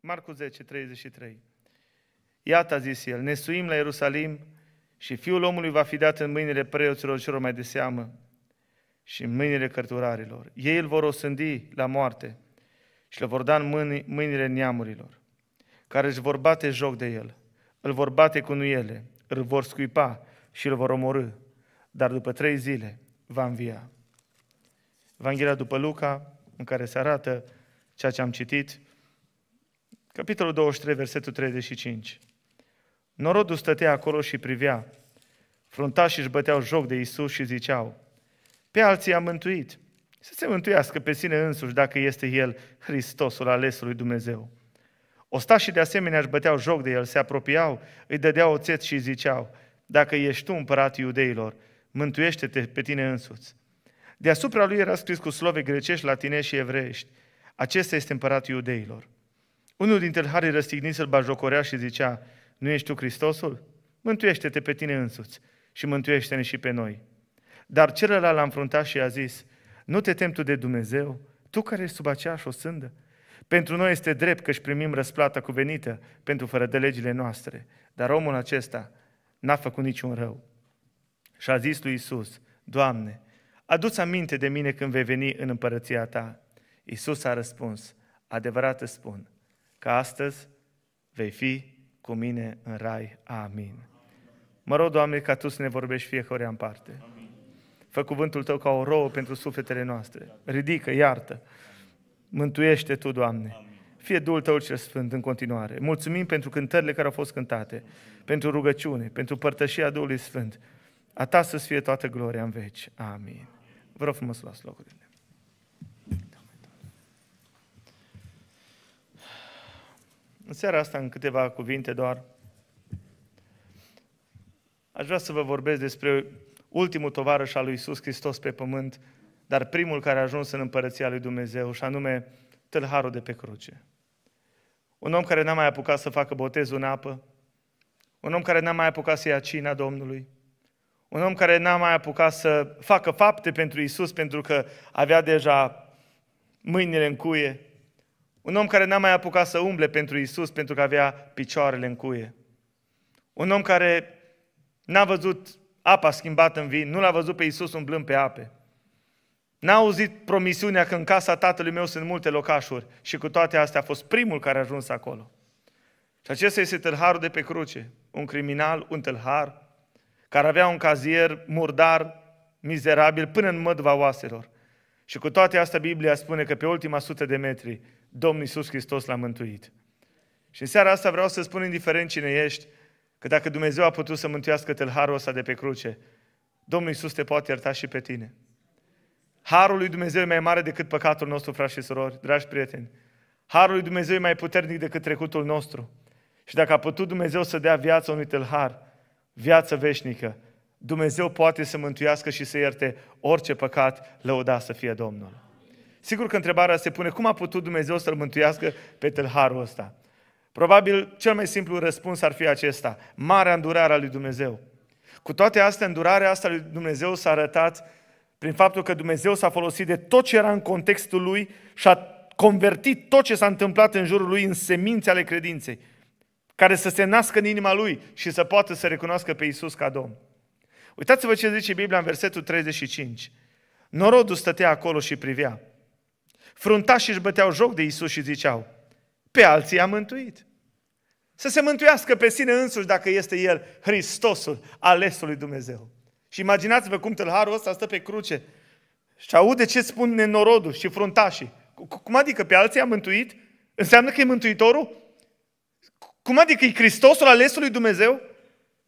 Marcu 10, 33. Iată, a zis el, ne suim la Ierusalim și fiul omului va fi dat în mâinile preoților celor mai de seamă și în mâinile cărturarilor. Ei îl vor osândi la moarte și le vor da în mâinile neamurilor, care își vor bate joc de el, îl vor bate cu nuiele, îl vor scuipa și îl vor omorâ, dar după trei zile va învia. Evanghelia după Luca, în care se arată ceea ce am citit, Capitolul 23, versetul 35. Norodul stătea acolo și privea. Fruntașii își băteau joc de Isus și ziceau, pe alții am mântuit, să se mântuiască pe sine însuși dacă este El Hristosul alesului lui Dumnezeu. Ostașii de asemenea își băteau joc de el, se apropiau, îi dădeau oțet și ziceau, dacă ești tu împărat iudeilor, mântuiește-te pe tine însuți. Deasupra lui era scris cu slove grecești, latine și evreiești. Acesta este împăratul iudeilor. Unul dintre harii răstigniți îl bajocorea și zicea, nu ești tu Hristosul? Mântuiește-te pe tine însuți și mântuiește-ne și pe noi. Dar celălalt l-a înfruntat și a zis, nu te temi tu de Dumnezeu, tu care ești sub aceeași sândă? Pentru noi este drept că își primim răsplata cuvenită pentru fără de legile noastre, dar omul acesta n-a făcut niciun rău. Și a zis lui Isus, Doamne, adu-ți aminte de mine când vei veni în împărăția ta. Isus a răspuns, adevărat îți spun, că astăzi vei fi cu mine în rai. Amin. Mă rog, Doamne, ca Tu să ne vorbești fiecare în parte. Fă cuvântul Tău ca o rouă pentru sufletele noastre. Ridică, iartă. Mântuiește Tu, Doamne. Fie Duhul Tău cel Sfânt în continuare. Mulțumim pentru cântările care au fost cântate, pentru rugăciune, pentru părtășia Duhului Sfânt. A Ta să fie toată gloria în veci. Amin. Vă rog frumos, luați locurile. În seara asta, în câteva cuvinte doar, aș vrea să vă vorbesc despre ultimul tovarăș al lui Iisus Hristos pe pământ, dar primul care a ajuns în împărăția lui Dumnezeu, și anume tâlharul de pe cruce. Un om care n-a mai apucat să facă botezul în apă, un om care n-a mai apucat să ia cina Domnului, un om care n-a mai apucat să facă fapte pentru Isus pentru că avea deja mâinile în cuie, un om care n-a mai apucat să umble pentru Isus pentru că avea picioarele în cuie. Un om care n-a văzut apa schimbată în vin, nu l-a văzut pe Isus umblând pe ape. N-a auzit promisiunea că în casa tatălui meu sunt multe locașuri și cu toate astea a fost primul care a ajuns acolo. Și acesta este tâlharul de pe cruce, un criminal, un tâlhar, care avea un cazier murdar, mizerabil, până în mădva oaselor. Și cu toate astea Biblia spune că pe ultima sută de metri Domnul Iisus Hristos l-a mântuit. Și în seara asta vreau să spun, indiferent cine ești, că dacă Dumnezeu a putut să mântuiască tâlharul ăsta de pe cruce, Domnul Iisus te poate ierta și pe tine. Harul lui Dumnezeu e mai mare decât păcatul nostru, frați și surori, dragi prieteni. Harul lui Dumnezeu e mai puternic decât trecutul nostru. Și dacă a putut Dumnezeu să dea viață unui tâlhar, viață veșnică, Dumnezeu poate să mântuiască și să ierte orice păcat, lăuda să fie Domnul. Sigur că întrebarea se pune, cum a putut Dumnezeu să-l mântuiască pe tâlharul ăsta? Probabil cel mai simplu răspuns ar fi acesta, marea îndurare a lui Dumnezeu. Cu toate astea, îndurarea asta lui Dumnezeu s-a arătat prin faptul că Dumnezeu s-a folosit de tot ce era în contextul lui și a convertit tot ce s-a întâmplat în jurul lui în semințe ale credinței, care să se nască în inima lui și să poată să recunoască pe Isus ca Domn. Uitați-vă ce zice Biblia în versetul 35. Norodul stătea acolo și privea. Fruntașii își băteau joc de Isus și ziceau, pe alții a mântuit. Să se mântuiască pe sine însuși dacă este El Hristosul, alesul lui Dumnezeu. Și imaginați-vă cum tâlharul ăsta stă pe cruce și aude ce spun nenorodul și fruntașii. Cum adică pe alții a mântuit? Înseamnă că e mântuitorul? Cum adică e Hristosul alesul lui Dumnezeu?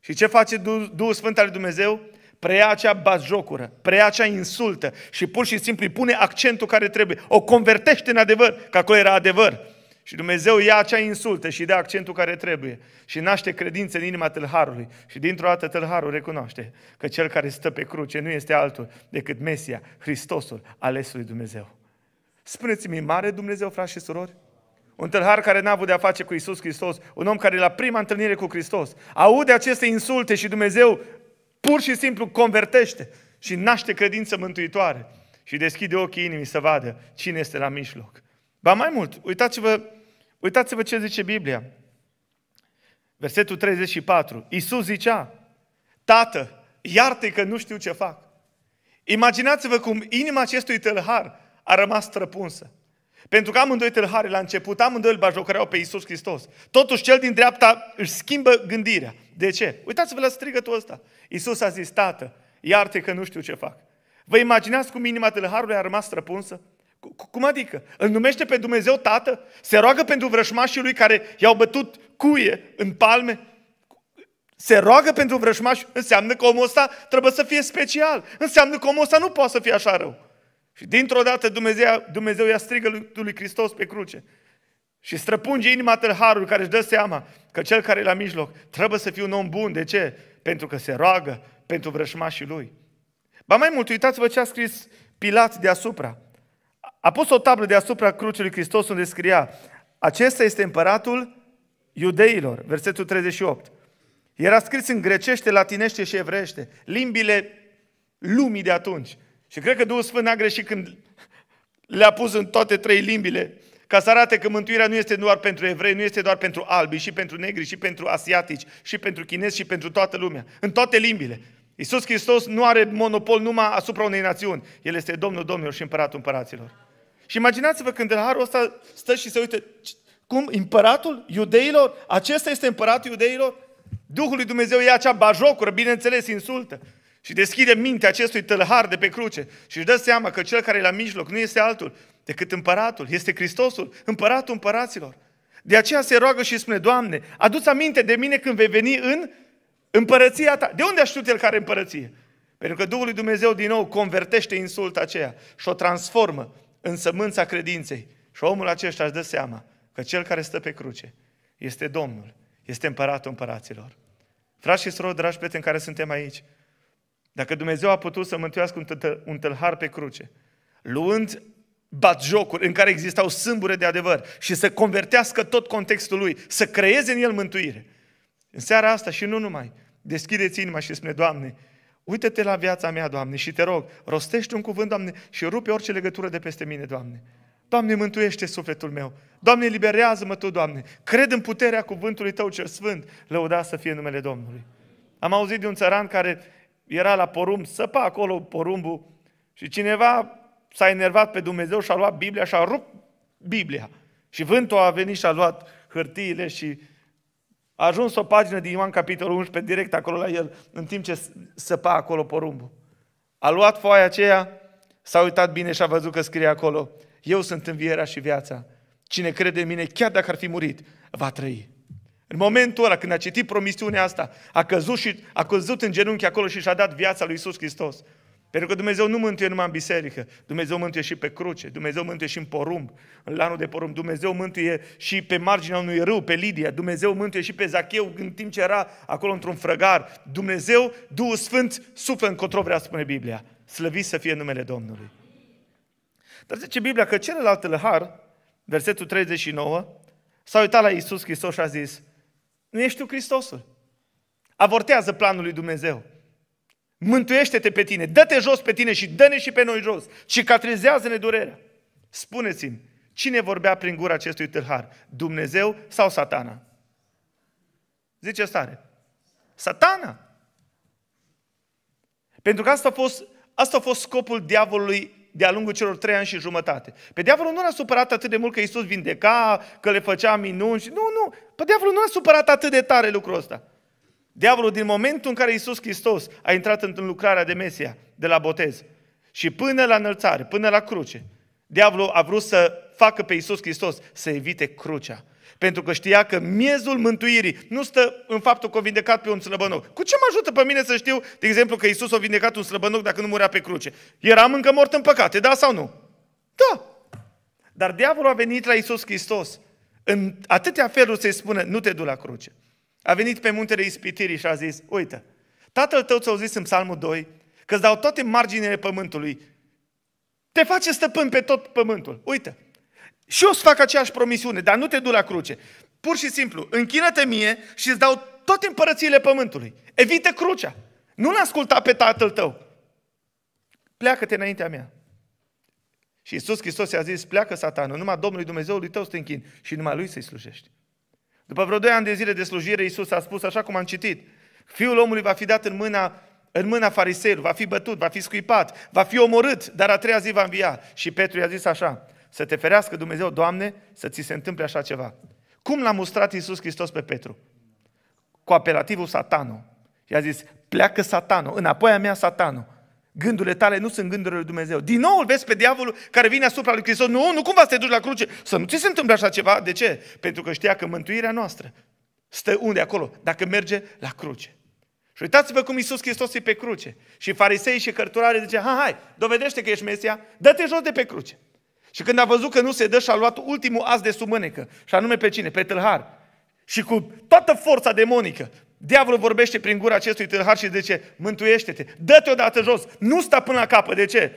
Și ce face Duhul Sfânt al lui Dumnezeu? preia acea bazjocură, preia acea insultă și pur și simplu îi pune accentul care trebuie. O convertește în adevăr, că acolo era adevăr. Și Dumnezeu ia acea insultă și dă accentul care trebuie și naște credință în inima tâlharului. Și dintr-o dată tâlharul recunoaște că cel care stă pe cruce nu este altul decât Mesia, Hristosul, alesul lui Dumnezeu. Spuneți-mi, mare Dumnezeu, frați și surori? Un tâlhar care n-a avut de-a face cu Isus Hristos, un om care la prima întâlnire cu Hristos aude aceste insulte și Dumnezeu Pur și simplu convertește și naște credință mântuitoare și deschide ochii inimii să vadă cine este la mijloc. Ba mai mult, uitați-vă, uitați-vă ce zice Biblia. Versetul 34. Iisus zicea, Tată, iartă că nu știu ce fac. Imaginați-vă cum inima acestui tălhar a rămas străpunsă. Pentru că amândoi tâlhare la început, amândoi îl bajocăreau pe Iisus Hristos. Totuși cel din dreapta își schimbă gândirea. De ce? Uitați-vă la strigătul ăsta. Iisus a zis, Tată, iarte că nu știu ce fac. Vă imaginați cum inima tâlharului a rămas străpunsă? Cum adică? Îl numește pe Dumnezeu Tată? Se roagă pentru vrășmașii lui care i-au bătut cuie în palme? Se roagă pentru vrășmași? Înseamnă că omul ăsta trebuie să fie special. Înseamnă că omul ăsta nu poate să fie așa rău. Și dintr-o dată Dumnezeu, Dumnezeu ia strigă lui Hristos pe cruce. Și străpunge inima tălharului care își dă seama că cel care e la mijloc trebuie să fie un om bun. De ce? Pentru că se roagă pentru vrășmașii lui. Ba mai mult, uitați-vă ce a scris Pilat deasupra. A pus o tablă deasupra crucii lui Hristos unde scria Acesta este împăratul iudeilor, versetul 38. Era scris în grecește, latinește și evrește, limbile lumii de atunci. Și cred că Duhul Sfânt n-a greșit când le-a pus în toate trei limbile, ca să arate că mântuirea nu este doar pentru evrei, nu este doar pentru albi, și pentru negri, și pentru asiatici, și pentru chinezi, și pentru toată lumea. În toate limbile. Iisus Hristos nu are monopol numai asupra unei națiuni. El este Domnul Domnilor și Împăratul Împăraților. Și imaginați-vă când în harul ăsta stă și se uită, cum împăratul iudeilor, acesta este împăratul iudeilor? Duhul lui Dumnezeu ia acea bajocură, bineînțeles, insultă și deschide mintea acestui tălhar de pe cruce și își dă seama că cel care e la mijloc nu este altul decât împăratul, este Hristosul, împăratul împăraților. De aceea se roagă și spune, Doamne, adu-ți aminte de mine când vei veni în împărăția ta. De unde a știut el care împărăție? Pentru că Duhul lui Dumnezeu din nou convertește insulta aceea și o transformă în sămânța credinței. Și omul acesta își dă seama că cel care stă pe cruce este Domnul, este împăratul împăraților. Frați și surori, dragi prieteni care suntem aici, dacă Dumnezeu a putut să mântuiască un tâlhar pe cruce, luând jocuri în care existau sâmbure de adevăr și să convertească tot contextul lui, să creeze în el mântuire. În seara asta și nu numai, deschideți inima și spune, Doamne, uită-te la viața mea, Doamne, și te rog, rostește un cuvânt, Doamne, și rupe orice legătură de peste mine, Doamne. Doamne, mântuiește sufletul meu. Doamne, liberează mă Tu, Doamne. Cred în puterea cuvântului Tău cel sfânt. Lăuda să fie numele Domnului. Am auzit de un țăran care era la porumb, săpa acolo porumbul și cineva s-a enervat pe Dumnezeu și a luat Biblia și a rupt Biblia. Și vântul a venit și a luat hârtiile și a ajuns o pagină din Ioan capitolul 11 direct acolo la el, în timp ce săpa acolo porumbul. A luat foaia aceea, s-a uitat bine și a văzut că scrie acolo, eu sunt învierea și viața. Cine crede în mine, chiar dacă ar fi murit, va trăi. În momentul ăla, când a citit promisiunea asta, a căzut, și, a căzut în genunchi acolo și și-a dat viața lui Isus Hristos. Pentru că Dumnezeu nu mântuie numai în biserică, Dumnezeu mântuie și pe cruce, Dumnezeu mântuie și în porumb, în lanul de porumb, Dumnezeu mântuie și pe marginea unui râu, pe Lidia, Dumnezeu mântuie și pe Zacheu în timp ce era acolo într-un frăgar. Dumnezeu, Duhul Sfânt, suflă încotro vrea, spune Biblia. Slăviți să fie numele Domnului. Dar zice Biblia că celălalt lăhar, versetul 39, s-a uitat la Iisus Hristos și a zis, nu ești tu Hristosul. Avortează planul lui Dumnezeu. Mântuiește-te pe tine, dă-te jos pe tine și dă-ne și pe noi jos. Și catrezează-ne durerea. Spuneți-mi, cine vorbea prin gura acestui tâlhar? Dumnezeu sau satana? Zice stare. Satana! Pentru că asta a fost, asta a fost scopul diavolului de-a lungul celor trei ani și jumătate. Pe diavolul nu l-a supărat atât de mult că Iisus vindeca, că le făcea minuni. Nu, nu, pe diavolul nu l-a supărat atât de tare lucrul ăsta. Diavolul, din momentul în care Iisus Hristos a intrat în lucrarea de Mesia, de la botez, și până la înălțare, până la cruce, diavolul a vrut să facă pe Iisus Hristos să evite crucea, pentru că știa că miezul mântuirii nu stă în faptul că o vindecat pe un slăbănoc. Cu ce mă ajută pe mine să știu, de exemplu, că Isus o vindecat un slăbănoc dacă nu murea pe cruce? Eram încă mort în păcate, da sau nu? Da. Dar diavolul a venit la Isus Hristos. În atâtea feluri să-i spună, nu te du la cruce. A venit pe muntele ispitirii și a zis, uite, tatăl tău ți-a zis în psalmul 2 că îți dau toate marginile pământului. Te face stăpân pe tot pământul. Uite, și eu să fac aceeași promisiune, dar nu te du la cruce. Pur și simplu, închină-te mie și îți dau toate împărățiile pământului. Evită crucea. Nu-l asculta pe tatăl tău. Pleacă-te înaintea mea. Și Iisus Hristos i-a zis, pleacă satanul, numai Domnului Dumnezeului tău să te închin și numai lui să-i slujești. După vreo doi ani de zile de slujire, Iisus a spus, așa cum am citit, Fiul omului va fi dat în mâna, în mâna fariseilor, va fi bătut, va fi scuipat, va fi omorât, dar a treia zi va învia. Și Petru i-a zis așa, să te ferească Dumnezeu, Doamne, să ți se întâmple așa ceva. Cum l-a mustrat Iisus Hristos pe Petru? Cu apelativul satanul. I-a zis, pleacă satanul, înapoi a mea satanul. Gândurile tale nu sunt gândurile lui Dumnezeu. Din nou îl vezi pe diavolul care vine asupra lui Hristos. Nu, nu cumva să te duci la cruce. Să nu ți se întâmple așa ceva. De ce? Pentru că știa că mântuirea noastră stă unde acolo? Dacă merge la cruce. Și uitați-vă cum Iisus Hristos e pe cruce. Și farisei și cărturare zice, hai, hai, dovedește că ești Mesia, dă-te jos de pe cruce. Și când a văzut că nu se dă, și-a luat ultimul as de sub mânecă, și anume pe cine? Pe tâlhar. Și cu toată forța demonică, diavolul vorbește prin gura acestui tâlhar și zice, mântuiește-te, dă-te odată jos, nu sta până la capă. De ce?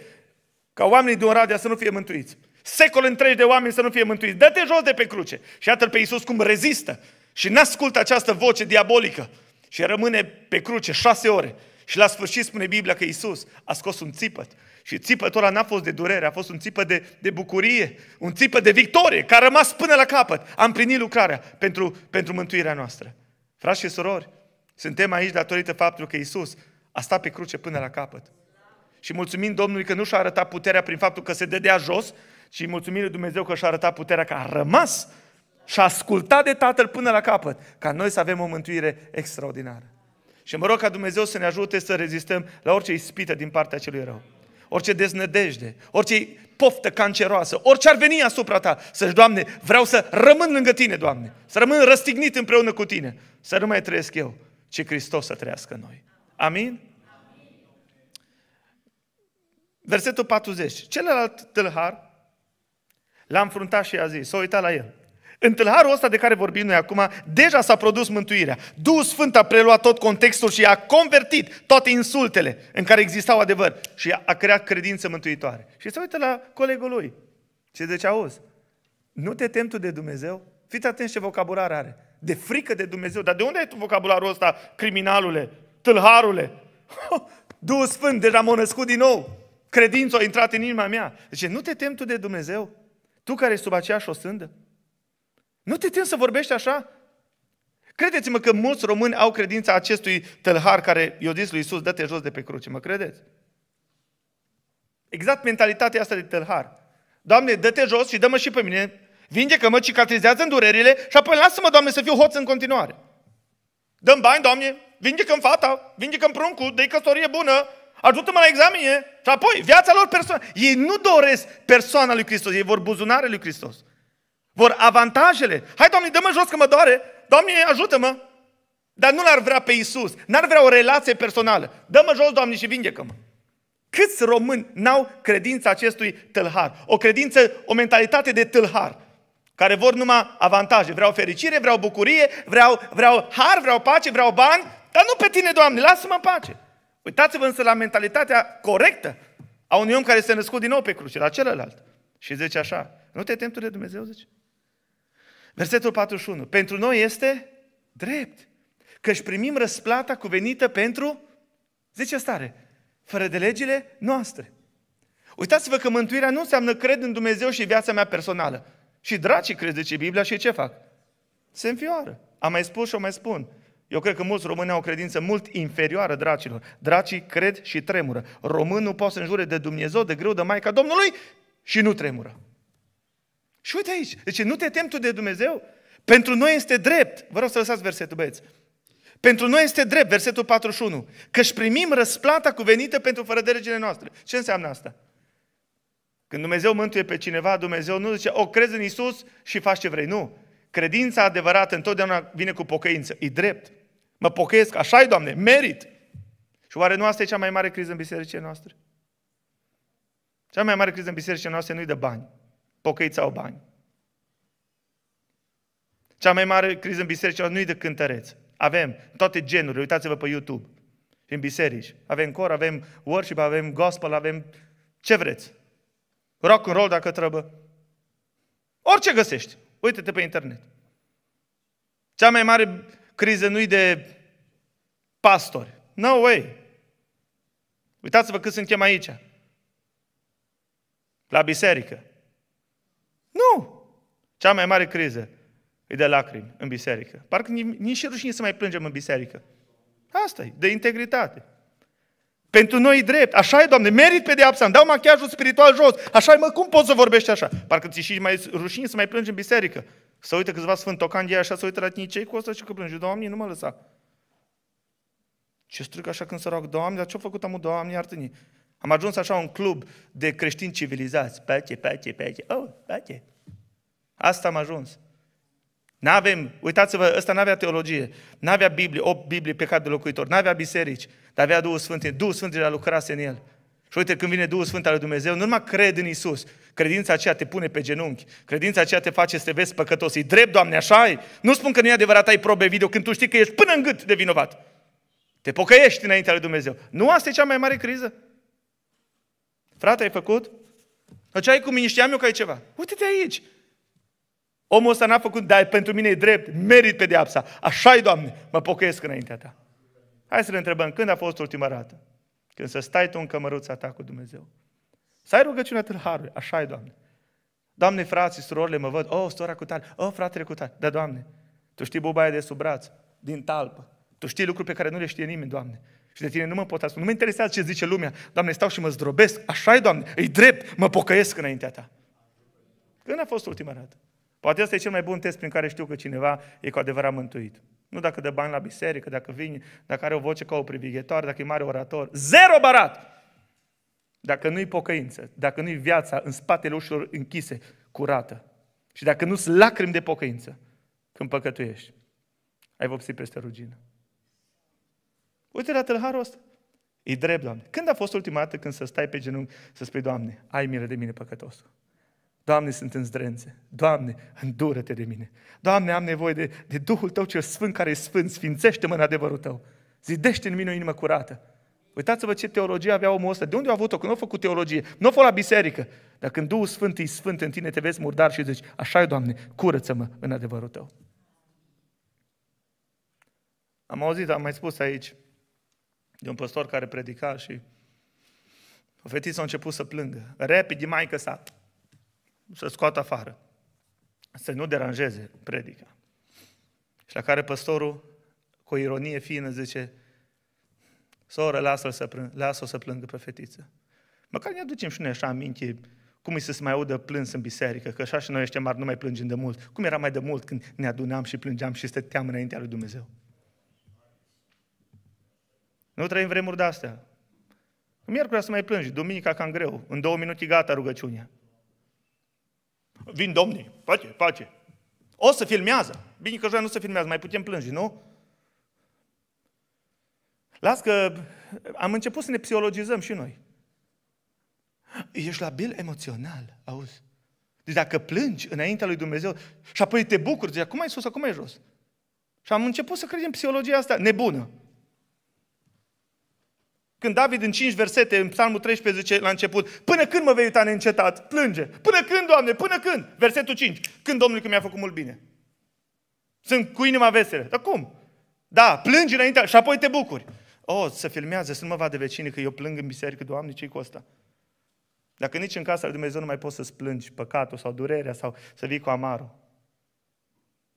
Ca oamenii din Oradea să nu fie mântuiți. Secole întregi de oameni să nu fie mântuiți. Dă-te jos de pe cruce. Și iată pe Iisus cum rezistă și n-ascultă această voce diabolică. Și rămâne pe cruce șase ore. Și la sfârșit spune Biblia că Iisus a scos un țipăt și ăla n-a fost de durere, a fost un țipă de, de bucurie, un țipă de victorie, care a rămas până la capăt. Am primit lucrarea pentru, pentru mântuirea noastră. Frați și surori, suntem aici datorită faptului că Isus a stat pe cruce până la capăt. Și mulțumim Domnului că nu și-a arătat puterea prin faptul că se dădea jos, ci mulțumim lui Dumnezeu că și-a arătat puterea că a rămas și a ascultat de Tatăl până la capăt, ca noi să avem o mântuire extraordinară. Și mă rog ca Dumnezeu să ne ajute să rezistăm la orice ispită din partea celui rău orice deznădejde, orice poftă canceroasă, orice ar veni asupra ta, să-și, Doamne, vreau să rămân lângă Tine, Doamne, să rămân răstignit împreună cu Tine, să nu mai trăiesc eu, ci Hristos să trăiască în noi. Amin? Versetul 40. Celălalt tâlhar l-a înfruntat și a zis, s-a uitat la el. În tâlharul ăsta de care vorbim noi acum, deja s-a produs mântuirea. Duhul Sfânt a preluat tot contextul și a convertit toate insultele în care existau adevăr și a creat credință mântuitoare. Și se uită la colegul lui. Și zice, auzi, nu te temi tu de Dumnezeu? Fiți atenți ce vocabular are. De frică de Dumnezeu. Dar de unde ai tu vocabularul ăsta, criminalule, tâlharule? Duhul Sfânt, deja m-a născut din nou. Credința a intrat în inima mea. Zice, nu te temi tu de Dumnezeu? Tu care ești sub aceeași osândă? Nu te tem să vorbești așa? Credeți-mă că mulți români au credința acestui tălhar care i-a zis lui Iisus, dă-te jos de pe cruce, mă credeți? Exact mentalitatea asta de tălhar. Doamne, dă-te jos și dă-mă și pe mine, vindecă-mă, cicatrizează în durerile și apoi lasă-mă, Doamne, să fiu hoț în continuare. Dăm bani, Doamne, vindecă-mi fata, vindecă-mi pruncul, dă-i căsătorie bună, ajută-mă la examine și apoi viața lor personală. Ei nu doresc persoana lui Hristos, ei vor buzunare lui Hristos vor avantajele. Hai, Doamne, dă-mă jos că mă doare. Doamne, ajută-mă. Dar nu l-ar vrea pe Isus. N-ar vrea o relație personală. Dă-mă jos, Doamne, și vindecă-mă. Câți români n-au credința acestui tâlhar? O credință, o mentalitate de tâlhar, care vor numai avantaje. Vreau fericire, vreau bucurie, vreau, vreau har, vreau pace, vreau bani, dar nu pe tine, Doamne, lasă-mă în pace. Uitați-vă însă la mentalitatea corectă a unui om care se născut din nou pe cruce, la celălalt. Și zice așa, nu te temi tu de Dumnezeu, zice? Versetul 41. Pentru noi este drept. că își primim răsplata cuvenită pentru, zice stare, fără de legile noastre. Uitați-vă că mântuirea nu înseamnă cred în Dumnezeu și viața mea personală. Și dracii cred, ce Biblia, și ce fac? Se înfioară. Am mai spus și o mai spun. Eu cred că mulți români au o credință mult inferioară dracilor. Dracii cred și tremură. Românul poate să înjure de Dumnezeu, de greu, de Maica Domnului și nu tremură. Și uite aici, deci nu te temi tu de Dumnezeu? Pentru noi este drept, vă rog să lăsați versetul, băieți. Pentru noi este drept, versetul 41, că își primim răsplata cuvenită pentru fără de regele noastre. Ce înseamnă asta? Când Dumnezeu mântuie pe cineva, Dumnezeu nu zice, o, crezi în Isus și faci ce vrei. Nu. Credința adevărată întotdeauna vine cu pocăință. E drept. Mă pocăiesc, așa e, Doamne, merit. Și oare nu asta e cea mai mare criză în bisericile noastre? Cea mai mare criză în bisericile noastre nu e de bani pocăiți sau bani. Cea mai mare criză în biserică nu e de cântăreți. Avem toate genurile, uitați-vă pe YouTube, în biserici. Avem cor, avem worship, avem gospel, avem ce vreți. Rock and roll dacă trebuie. Orice găsești. Uite-te pe internet. Cea mai mare criză nu e de pastori. No way. Uitați-vă cât suntem aici. La biserică. Nu! Cea mai mare criză e de lacrimi în biserică. Parcă nici rușine să mai plângem în biserică. Asta e, de integritate. Pentru noi e drept. Așa e, Doamne, merit pe deapsa, îmi dau machiajul spiritual jos. Așa e, mă, cum poți să vorbești așa? Parcă ți și mai rușine să mai plângi în biserică. Să uită câțiva sfântocani, ei așa, să uită la tine, ce cu ăsta și că plânge? Doamne, nu mă lăsa. Ce stric așa când se rog, Doamne, dar ce-a făcut amul, Doamne, iartă -ne. Am ajuns așa un club de creștini civilizați. Pace, pace, pace. Oh, pace. Asta am ajuns. N-avem, uitați-vă, ăsta n-avea teologie, n-avea Biblie, o Biblie pe cap de locuitor, n-avea biserici, dar avea Duhul Sfânt, Duhul Sfânt deja lucrase în el. Și uite, când vine Duhul Sfânt al lui Dumnezeu, nu numai cred în Isus, credința aceea te pune pe genunchi, credința aceea te face să te vezi păcătos. E drept, Doamne, așa ai? Nu spun că nu e adevărat, ai probe video când tu știi că ești până în gât de vinovat. Te pocăiești înaintea lui Dumnezeu. Nu asta e cea mai mare criză? Frate, ai făcut? ce ai cu mine? Știam eu că ai ceva. Uite-te aici. Omul ăsta n-a făcut, dar pentru mine e drept, merit pedeapsa. așa e, Doamne, mă pocăiesc înaintea Ta. Hai să ne întrebăm, când a fost ultima rată? Când să stai tu în cămăruța ta cu Dumnezeu. Să ai rugăciunea tâlharului, așa e, Doamne. Doamne, frații, surorile mă văd, oh, sora cu tare, oh, fratele cu tare. Da, Doamne, Tu știi bubaia de sub braț, din talpă. Tu știi lucruri pe care nu le știe nimeni, Doamne. Și de tine nu mă pot ascunde. Nu mă interesează ce zice lumea. Doamne, stau și mă zdrobesc. așa e, Doamne. Îi drept, mă pocăiesc înaintea ta. Când a fost ultima dată? Poate asta e cel mai bun test prin care știu că cineva e cu adevărat mântuit. Nu dacă dă bani la biserică, dacă vine, dacă are o voce ca o privighetoare, dacă e mare orator. Zero barat! Dacă nu-i pocăință, dacă nu-i viața în spatele ușilor închise, curată, și dacă nu-ți lacrimi de pocăință când păcătuiești, ai vopsit peste rugină. Uite la tâlharul ăsta. E drept, Doamne. Când a fost ultima dată când să stai pe genunchi să spui, Doamne, ai milă de mine păcătosul? Doamne, sunt în zdrențe. Doamne, îndură-te de mine. Doamne, am nevoie de, de Duhul Tău cel Sfânt care e Sfânt. Sfințește-mă în adevărul Tău. Zidește în mine o inimă curată. Uitați-vă ce teologie avea omul ăsta. De unde a avut-o? Când nu a făcut teologie. Nu a fost la biserică. Dar când Duhul Sfânt e Sfânt în tine, te vezi murdar și zici, așa e, Doamne, curăță-mă în adevărul Tău. Am auzit, am mai spus aici, de un păstor care predica și o fetiță a început să plângă. Repede, maică sa, să scoată afară, să nu deranjeze predica. Și la care păstorul, cu o ironie fină, zice, soră, lasă-o să, plângă, lasă să plângă pe fetiță. Măcar ne aducem și noi așa aminte cum e să se mai audă plâns în biserică, că așa și noi ăștia mari nu mai plângem de mult. Cum era mai de mult când ne adunam și plângeam și stăteam înaintea lui Dumnezeu? Nu trăim vremuri de-astea. Miercuri să mai plângi, duminica cam greu. În două minute gata rugăciunea. Vin domnii, pace, pace. O să filmează. Bine că joia nu se filmează, mai putem plânge, nu? Las că am început să ne psihologizăm și noi. Ești la bil emoțional, auzi? Deci dacă plângi înaintea lui Dumnezeu și apoi te bucuri, zici, acum e sus, acum e jos. Și am început să credem psihologia asta nebună. Când David în 5 versete, în psalmul 13 la început, până când mă vei uita neîncetat? Plânge. Până când, Doamne? Până când? Versetul 5. Când Domnul că mi-a făcut mult bine. Sunt cu inima veselă. Dar cum? Da, plângi înainte și apoi te bucuri. Oh, să filmează, să nu mă vadă vecinii că eu plâng în biserică, Doamne, ce-i cu asta? Dacă nici în casa lui Dumnezeu nu mai poți să-ți plângi păcatul sau durerea sau să vii cu amarul,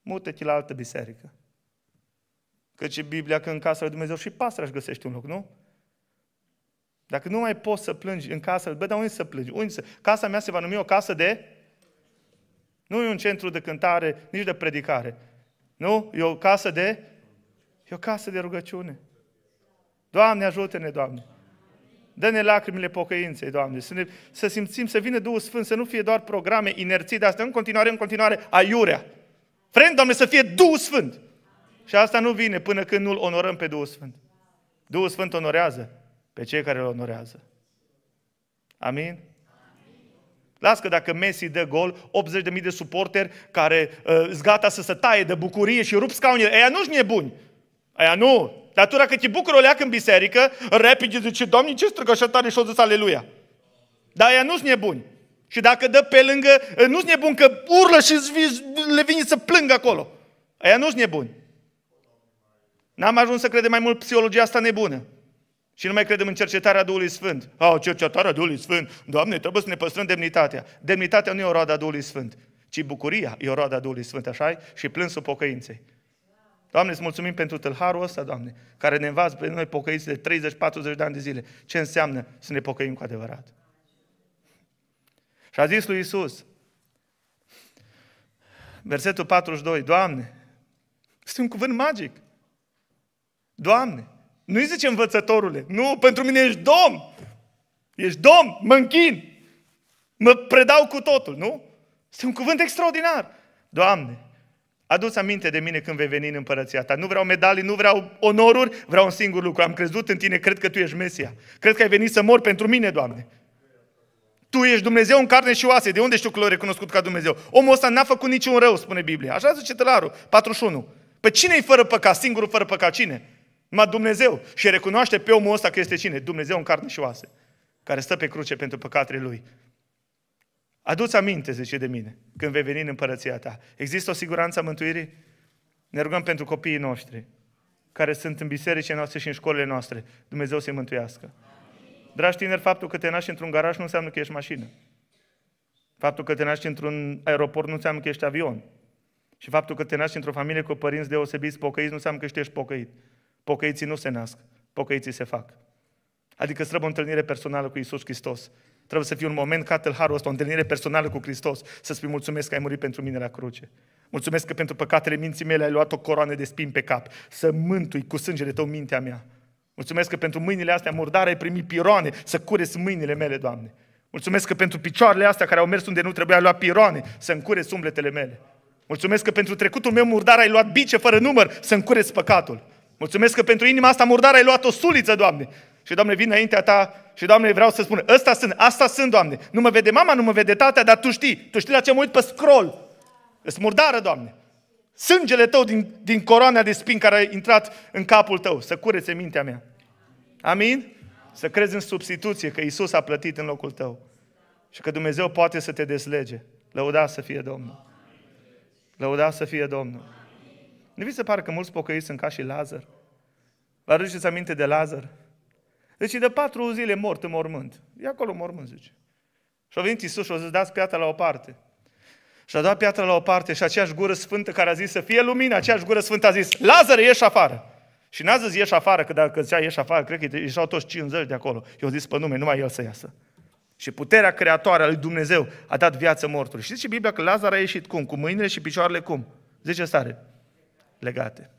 mută-te la altă biserică. Căci Biblia că în casa lui Dumnezeu și pasărea își găsește un loc, nu? Dacă nu mai poți să plângi în casă, bă, dar unde să plângi? Unde să... Casa mea se va numi o casă de... Nu e un centru de cântare, nici de predicare. Nu? E o casă de... E o casă de rugăciune. Doamne, ajută-ne, Doamne! Dă-ne lacrimile pocăinței, Doamne, să, ne, să simțim, să vină Duhul Sfânt, să nu fie doar programe, inerții dar asta, în continuare, în continuare, aiurea. Vrem, Doamne, să fie Duhul Sfânt. Și asta nu vine până când nu-L onorăm pe Duhul Sfânt. Duhul Sfânt onorează pe cei care îl onorează. Amin? Las că dacă Messi dă gol, 80.000 de suporteri care uh, gata să se taie de bucurie și rup scaunele, aia nu-și nebuni. Aia nu. Dar tu dacă te bucuri o leac în biserică, repede zice, Doamne, ce strigă așa tare și o zis aleluia. Dar aia nu-s nebuni. Și dacă dă pe lângă, uh, nu-s nebuni că urlă și le vine să plângă acolo. Aia nu-s nebuni. N-am ajuns să credem mai mult psihologia asta nebună. Și nu mai credem în cercetarea Duhului Sfânt. oh, cercetarea Duhului Sfânt. Doamne, trebuie să ne păstrăm demnitatea. Demnitatea nu e o roadă a Duhului Sfânt, ci bucuria e o roadă a Duhului Sfânt, așa Și plânsul pocăinței. Doamne, îți mulțumim pentru tâlharul ăsta, Doamne, care ne învață pe noi pocăiți de 30-40 de ani de zile. Ce înseamnă să ne pocăim cu adevărat? Și a zis lui Isus, versetul 42, Doamne, este un cuvânt magic. Doamne, nu-i zice învățătorule. Nu, pentru mine ești domn. Ești domn, mă închin. Mă predau cu totul, nu? Este un cuvânt extraordinar. Doamne, adu aminte de mine când vei veni în împărăția ta. Nu vreau medalii, nu vreau onoruri, vreau un singur lucru. Am crezut în tine, cred că tu ești Mesia. Cred că ai venit să mor pentru mine, Doamne. Tu ești Dumnezeu în carne și oase. De unde știu că l-ai recunoscut ca Dumnezeu? Omul ăsta n-a făcut niciun rău, spune Biblia. Așa zice tălarul, 41. Pe cine e fără păcat? Singurul fără păcat, cine? Numai Dumnezeu. Și recunoaște pe omul ăsta că este cine? Dumnezeu în carne și oase. Care stă pe cruce pentru păcatele lui. Aduți aminte, zice de mine, când vei veni în împărăția ta. Există o siguranță a mântuirii? Ne rugăm pentru copiii noștri, care sunt în bisericile noastre și în școlile noastre. Dumnezeu să-i mântuiască. Dragi tineri, faptul că te naști într-un garaj nu înseamnă că ești mașină. Faptul că te naști într-un aeroport nu înseamnă că ești avion. Și faptul că te naști într-o familie cu părinți deosebiți pocăiți nu înseamnă că ești pocăit. Pocăiții nu se nasc, pocăiții se fac. Adică trebuie o întâlnire personală cu Isus Hristos. Trebuie să fie un moment ca tâlharul ăsta, o întâlnire personală cu Hristos, să spui mulțumesc că ai murit pentru mine la cruce. Mulțumesc că pentru păcatele minții mele ai luat o coroană de spin pe cap, să mântui cu sângele tău mintea mea. Mulțumesc că pentru mâinile astea murdare ai primit piroane, să cureți mâinile mele, Doamne. Mulțumesc că pentru picioarele astea care au mers unde nu trebuia, ai luat piroane, să încureți umbletele mele. Mulțumesc că pentru trecutul meu murdar ai luat bice fără număr, să încureți păcatul. Mulțumesc că pentru inima asta murdară ai luat o suliță, Doamne. Și, Doamne, vin înaintea Ta și, Doamne, vreau să spun, ăsta sunt, asta sunt, Doamne. Nu mă vede mama, nu mă vede tata, dar Tu știi. Tu știi la ce mă uit pe scroll. Îți murdară, Doamne. Sângele Tău din, din coroana de spin care a intrat în capul Tău. Să curețe mintea mea. Amin? Să crezi în substituție că Isus a plătit în locul tău. Și că Dumnezeu poate să te deslege. Lăuda să fie Domnul. Lăuda să fie Domnul. Nu vi se pare că mulți pocăiți sunt ca și Lazar? Vă aduceți aminte de Lazar? Deci de patru zile mort în mormânt. E acolo mormânt, zice. Și a venit Iisus și a zis, dați piatra la o parte. Și a dat piatra la o parte și aceeași gură sfântă care a zis să fie lumină, aceeași gură sfântă a zis, Lazar, ieși afară. Și n-a zis ieși afară, că dacă zicea ieși afară, cred că ieșeau toți 50 de acolo. Eu zis pe nume, numai el să iasă. Și puterea creatoare a lui Dumnezeu a dat viață mortului. Știți zice Biblia că Lazar a ieșit cum? Cu mâinile și picioarele cum? Zice stare legate.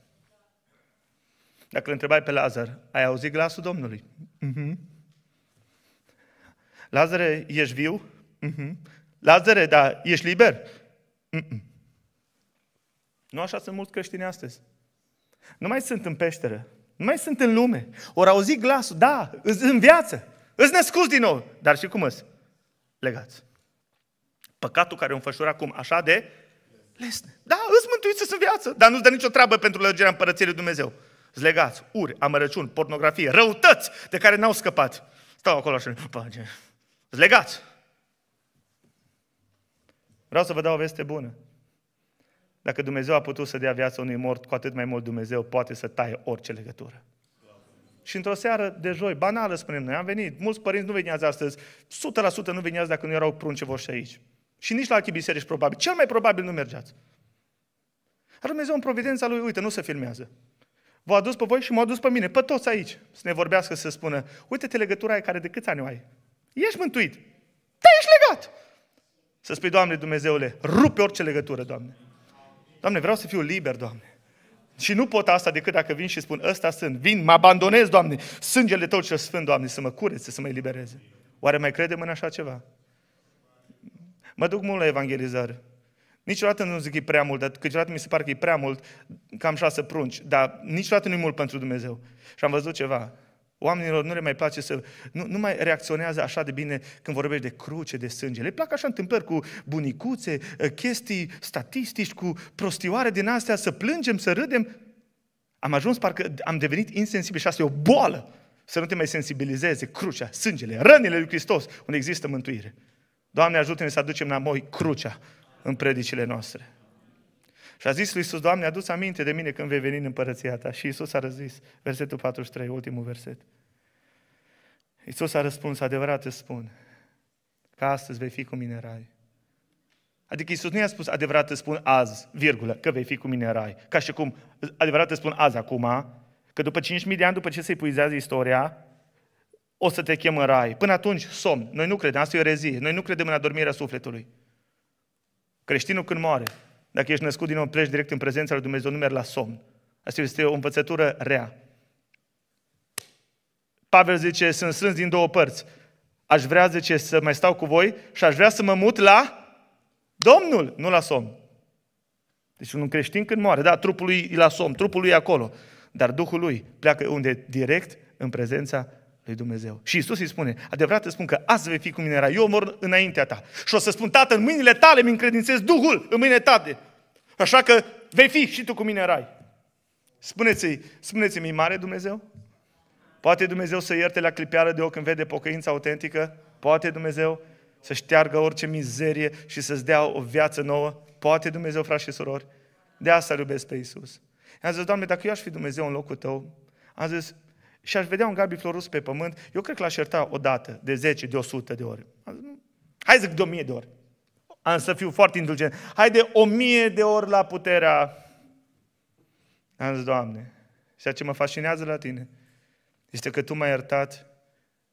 Dacă îl întrebai pe Lazar, ai auzit glasul Domnului? Mm-hmm. Lazare, ești viu? Mm-hmm. Lazare, da, ești liber? Mm-mm. Nu așa sunt mulți creștini astăzi. Nu mai sunt în peșteră, nu mai sunt în lume. Ori auzi glasul, da, îți în viață, îți născuți din nou. Dar și cum îți? Legați. Păcatul care o înfășură acum așa de lesne. Da, îți mântuiți în viață, dar nu-ți dă nicio treabă pentru lărgirea împărăției lui Dumnezeu. Zlegați, uri, amărăciuni, pornografie, răutăți de care n-au scăpat. Stau acolo așa, pace. Zlegați. Vreau să vă dau o veste bună. Dacă Dumnezeu a putut să dea viața unui mort, cu atât mai mult Dumnezeu poate să taie orice legătură. Și într-o seară de joi, banală spunem noi, am venit, mulți părinți nu veniați astăzi, 100% nu veniați dacă nu erau prunce voștri aici. Și nici la alte biserici probabil. Cel mai probabil nu mergeați. Dar Dumnezeu în providența Lui, uite, nu se filmează. V-a adus pe voi și m-a adus pe mine, pe toți aici, să ne vorbească, să spună, uite-te legătura aia care de câți ani o ai. Ești mântuit. Te da, ești legat. Să spui, Doamne Dumnezeule, rupe orice legătură, Doamne. Doamne, vreau să fiu liber, Doamne. Și nu pot asta decât dacă vin și spun, ăsta sunt, vin, mă abandonez, Doamne, sângele Tău cel Sfânt, Doamne, să mă curețe, să mă elibereze. Oare mai credem în așa ceva? Mă duc mult la evangelizare. Niciodată nu zic că e prea mult, dar câteodată mi se pare că e prea mult, cam șase prunci, dar niciodată nu e mult pentru Dumnezeu. Și am văzut ceva. Oamenilor nu le mai place să... Nu, nu mai reacționează așa de bine când vorbești de cruce, de sânge. Le plac așa întâmplări cu bunicuțe, ă, chestii statistici, cu prostioare din astea, să plângem, să râdem. Am ajuns, parcă am devenit insensibil și asta e o boală. Să nu te mai sensibilizeze crucea, sângele, rănile lui Hristos, unde există mântuire. Doamne, ajută-ne să aducem moi crucea în predicile noastre. Și a zis lui Iisus, Doamne, adu aminte de mine când vei veni în împărăția ta. Și Iisus a răzis, versetul 43, ultimul verset. Iisus a răspuns, adevărat îți spun, că astăzi vei fi cu mine în rai. Adică Iisus nu i-a spus, adevărat îți spun azi, virgulă, că vei fi cu mine în rai. Ca și cum, adevărat îți spun azi, acum, că după 5.000 de ani, după ce se epuizează istoria, o să te chem în rai. Până atunci, somn. Noi nu credem, asta e o rezie. Noi nu credem în adormirea sufletului. Creștinul când moare, dacă ești născut din nou, pleci direct în prezența lui Dumnezeu, nu la somn. Asta este o învățătură rea. Pavel zice, sunt strâns din două părți. Aș vrea, zice, să mai stau cu voi și aș vrea să mă mut la Domnul, nu la somn. Deci un creștin când moare, da, trupul lui e la somn, trupul lui e acolo, dar Duhul lui pleacă unde? Direct în prezența lui Dumnezeu. Și Isus îi spune, adevărat îți spun că azi vei fi cu mine rai, eu mor înaintea ta. Și o să spun, Tată, în mâinile tale mi încredințez Duhul, în mâinile tale. Așa că vei fi și tu cu mine rai. Spuneți-i, spuneți-mi, mare Dumnezeu? Poate Dumnezeu să ierte la clipeală de ochi când vede pocăința autentică? Poate Dumnezeu să șteargă orice mizerie și să-ți dea o viață nouă? Poate Dumnezeu, frați și surori? De asta iubesc pe Iisus. I-am zis, Doamne, dacă eu aș fi Dumnezeu în locul tău, am zis, și aș vedea un Gabi Florus pe pământ, eu cred că l-aș ierta o dată, de 10, de 100 de ori. Hai zic de 1000 de ori. Am să fiu foarte indulgent. Hai de 1000 de ori la puterea. Am zis, Doamne, ceea ce mă fascinează la Tine este că Tu m-ai iertat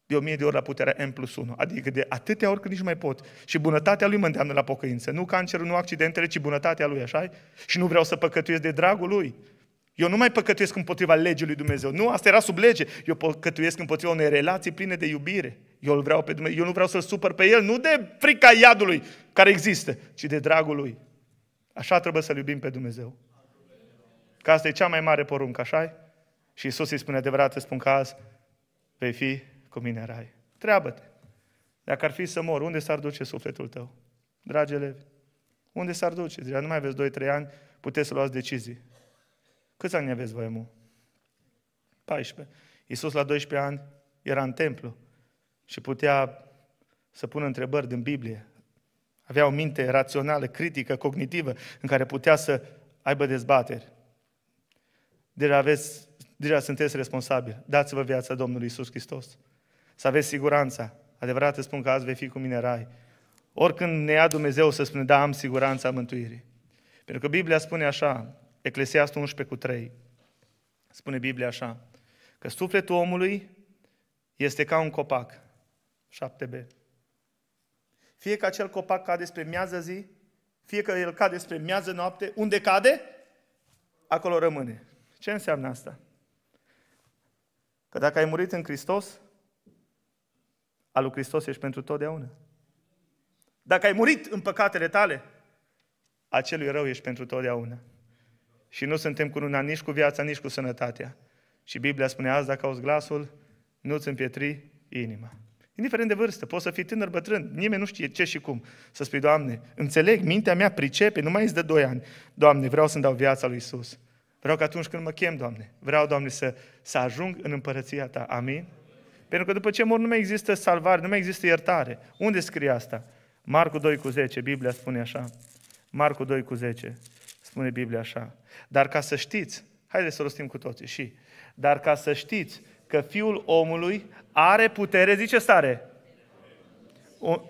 de 1000 de ori la puterea M plus 1. Adică de atâtea ori când nici mai pot. Și bunătatea Lui mă îndeamnă la pocăință. Nu cancerul, nu accidentele, ci bunătatea Lui, așa Și nu vreau să păcătuiesc de dragul Lui. Eu nu mai păcătuiesc împotriva legii lui Dumnezeu. Nu, asta era sub lege. Eu păcătuiesc împotriva unei relații pline de iubire. Eu, îl vreau pe Dumnezeu. Eu nu vreau să-L supăr pe El, nu de frica iadului care există, ci de dragul Lui. Așa trebuie să-L iubim pe Dumnezeu. Că asta e cea mai mare poruncă, așa Și Isus îi spune adevărat, îți spun că azi vei fi cu mine rai. Treabă-te. Dacă ar fi să mor, unde s-ar duce sufletul tău? Dragi elevi, unde s-ar duce? Deja nu mai aveți 2-3 ani, puteți să luați decizii. Câți ani aveți voi, mu? 14. Iisus la 12 ani era în templu și putea să pună întrebări din Biblie. Avea o minte rațională, critică, cognitivă, în care putea să aibă dezbateri. Deja, aveți, deja sunteți responsabili. Dați-vă viața Domnului Isus Hristos. Să aveți siguranța. Adevărat îți spun că azi vei fi cu mine rai. Oricând ne ia Dumnezeu să spune, da, am siguranța mântuirii. Pentru că Biblia spune așa, Eclesiastul 11 cu 3. Spune Biblia așa, că sufletul omului este ca un copac. 7b. Fie că acel copac cade spre miază zi, fie că el cade spre miază noapte, unde cade, acolo rămâne. Ce înseamnă asta? Că dacă ai murit în Hristos, al lui Hristos ești pentru totdeauna. Dacă ai murit în păcatele tale, acelui rău ești pentru totdeauna. Și nu suntem cu luna nici cu viața, nici cu sănătatea. Și Biblia spune azi, dacă auzi glasul, nu-ți împietri inima. Indiferent de vârstă, poți să fii tânăr, bătrân, nimeni nu știe ce și cum. Să spui, Doamne, înțeleg, mintea mea pricepe, nu mai este de 2 ani. Doamne, vreau să-mi dau viața lui Isus. Vreau că atunci când mă chem, Doamne, vreau, Doamne, să, să ajung în împărăția Ta. Amin? Pentru că după ce mor nu mai există salvare, nu mai există iertare. Unde scrie asta? Marcu 2 cu 10, Biblia spune așa. Marcu 2 cu 10 spune Biblia așa. Dar ca să știți, haideți să rostim cu toții și, dar ca să știți că Fiul omului are putere, zice stare. O,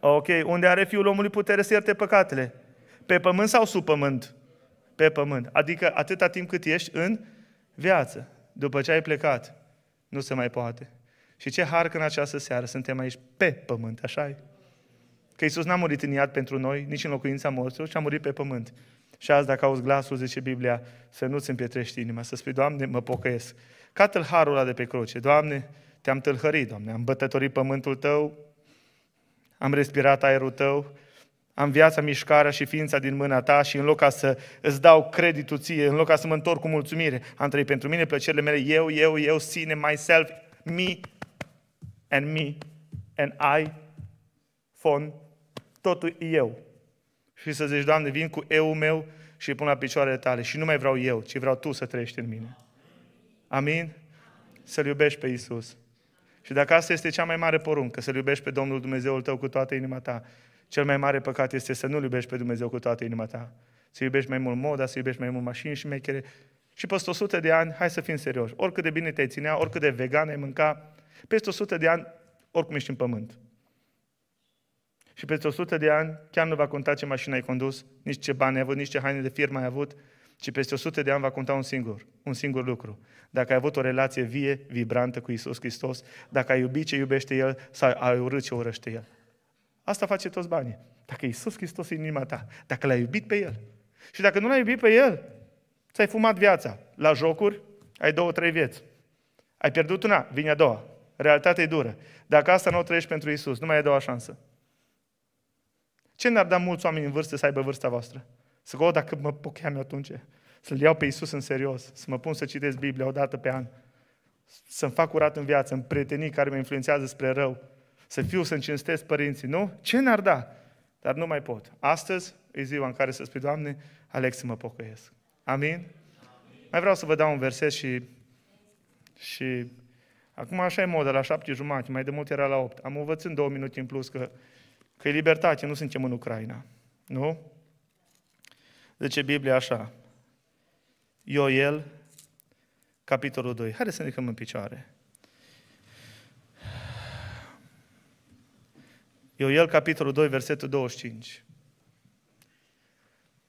ok, unde are Fiul omului putere să ierte păcatele? Pe pământ sau sub pământ? Pe pământ. Adică atâta timp cât ești în viață. După ce ai plecat, nu se mai poate. Și ce har că în această seară suntem aici pe pământ, așa e? Că Iisus n-a murit în iad pentru noi, nici în locuința morților, ci a murit pe pământ. Și azi, dacă auzi glasul, zice Biblia, să nu-ți împietrești inima, să spui, Doamne, mă pocăiesc. Ca tâlharul ăla de pe cruce, Doamne, te-am tâlhărit, Doamne, am bătătorit pământul Tău, am respirat aerul Tău, am viața, mișcarea și ființa din mâna ta și în loc ca să îți dau creditul ție, în loc ca să mă întorc cu mulțumire, am trăit pentru mine plăcerile mele, eu, eu, eu, sine, myself, me and me and I, fond, totul eu și să zici, Doamne, vin cu eu meu și îi pun la picioarele tale. Și nu mai vreau eu, ci vreau Tu să trăiești în mine. Amin? Să-L iubești pe Isus. Și dacă asta este cea mai mare poruncă, să-L iubești pe Domnul Dumnezeul tău cu toată inima ta, cel mai mare păcat este să nu-L iubești pe Dumnezeu cu toată inima ta. Să iubești mai mult moda, să iubești mai mult mașini și mechere. Și peste 100 de ani, hai să fim serioși, oricât de bine te ținea, oricât de vegan ai mânca, peste 100 de ani, oricum ești în pământ. Și peste 100 de ani chiar nu va conta ce mașină ai condus, nici ce bani ai avut, nici ce haine de firmă ai avut, ci peste 100 de ani va conta un singur, un singur lucru. Dacă ai avut o relație vie, vibrantă cu Isus Hristos, dacă ai iubit ce iubește El sau ai urât ce urăște El. Asta face toți banii. Dacă Isus Hristos e inima ta, dacă l-ai iubit pe El. Și dacă nu l-ai iubit pe El, ți-ai fumat viața. La jocuri ai două, trei vieți. Ai pierdut una, vine a doua. Realitatea e dură. Dacă asta nu o trăiești pentru Isus, nu mai e a doua șansă. Ce ne-ar da mulți oameni în vârstă să aibă vârsta voastră? Să o, dacă mă pocheam eu atunci, să-L iau pe Iisus în serios, să mă pun să citesc Biblia o dată pe an, să-mi fac curat în viață, în prietenii care mă influențează spre rău, să fiu, să-mi cinstesc părinții, nu? Ce ne-ar da? Dar nu mai pot. Astăzi e ziua în care să spui, Doamne, aleg să mă pocăiesc. Amin? Amin? Mai vreau să vă dau un verset și, și acum așa e modă, la șapte jumate, mai de mult era la opt. Am învățat în două minute în plus că Că e libertate, nu suntem în Ucraina. Nu? Zice Biblia așa. Ioel, capitolul 2. Haideți să ne ridicăm în picioare. Ioel, capitolul 2, versetul 25.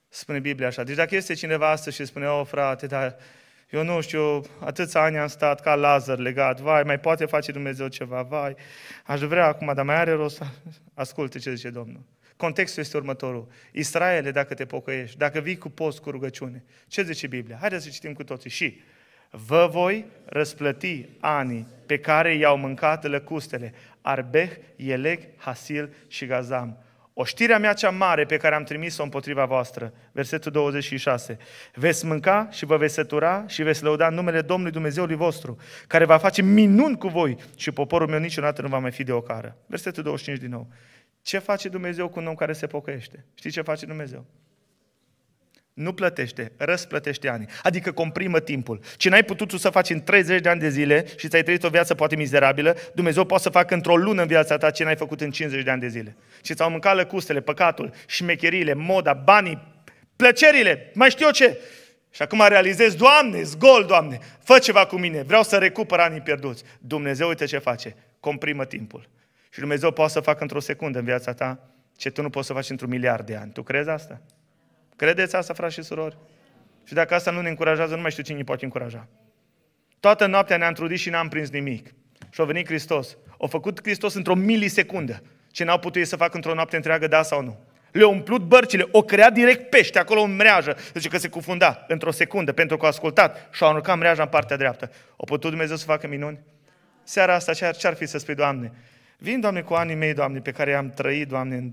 Spune Biblia așa. Deci dacă este cineva astăzi și spune, o frate, dar eu nu știu, atâția ani am stat ca Lazar legat, vai, mai poate face Dumnezeu ceva, vai, aș vrea acum, dar mai are rost, asculte ce zice Domnul. Contextul este următorul. Israele, dacă te pocăiești, dacă vii cu post, cu rugăciune, ce zice Biblia? Haideți să citim cu toții. Și vă voi răsplăti anii pe care i-au mâncat lăcustele, Arbeh, Eleg, Hasil și Gazam Oștirea mea cea mare pe care am trimis-o împotriva voastră, versetul 26, veți mânca și vă veți sătura și veți lăuda numele Domnului Dumnezeului vostru, care va face minuni cu voi și poporul meu niciodată nu va mai fi de ocară. Versetul 25 din nou. Ce face Dumnezeu cu un om care se pocăiește? Știi ce face Dumnezeu? Nu plătește, răsplătește ani. Adică comprimă timpul. Ce n-ai putut tu să faci în 30 de ani de zile și ți-ai trăit o viață poate mizerabilă, Dumnezeu poate să facă într-o lună în viața ta ce n-ai făcut în 50 de ani de zile. Și ți-au mâncat lăcustele, păcatul, șmecherile, moda, banii, plăcerile, mai știu eu ce. Și acum realizezi, Doamne, zgol, Doamne, fă ceva cu mine, vreau să recupăr anii pierduți. Dumnezeu uite ce face, comprimă timpul. Și Dumnezeu poate să facă într-o secundă în viața ta ce tu nu poți să faci într-un miliard de ani. Tu crezi asta? Credeți asta, frați și surori? Și dacă asta nu ne încurajează, nu mai știu cine ne poate încuraja. Toată noaptea ne-am trudit și n-am prins nimic. Și a venit Hristos. A făcut Hristos într-o milisecundă ce n-au putut ei să facă într-o noapte întreagă, da sau nu. Le-a umplut bărcile, o crea direct pește acolo în mreajă. Zice că se cufunda într-o secundă pentru că a ascultat și a aruncat mreaja în partea dreaptă. O putut Dumnezeu să facă minuni? Seara asta ce ar fi să spui, Doamne? Vin, Doamne, cu anii mei, Doamne, pe care i-am trăit, Doamne, în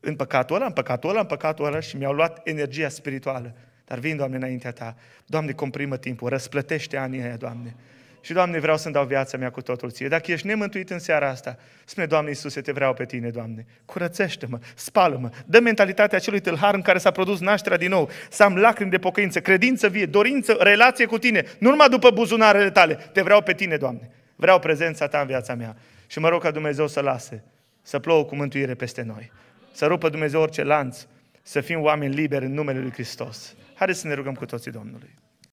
în păcatul ăla, în păcatul ăla, în păcatul ăla și mi-au luat energia spirituală. Dar vin, Doamne, înaintea Ta. Doamne, comprimă timpul, răsplătește anii aia, Doamne. Și, Doamne, vreau să-mi dau viața mea cu totul Ție. Dacă ești nemântuit în seara asta, spune, Doamne Iisuse, te vreau pe Tine, Doamne. Curățește-mă, spală-mă, dă mentalitatea acelui tâlhar în care s-a produs nașterea din nou. Să am lacrimi de pocăință, credință vie, dorință, relație cu Tine. Nu numai după buzunarele Tale. Te vreau pe Tine, Doamne. Vreau prezența Ta în viața mea. Și mă rog ca Dumnezeu să lase, să plouă cu mântuire peste noi să rupă Dumnezeu orice lanț, să fim oameni liberi în numele Lui Hristos. Haideți să ne rugăm cu toții Domnului.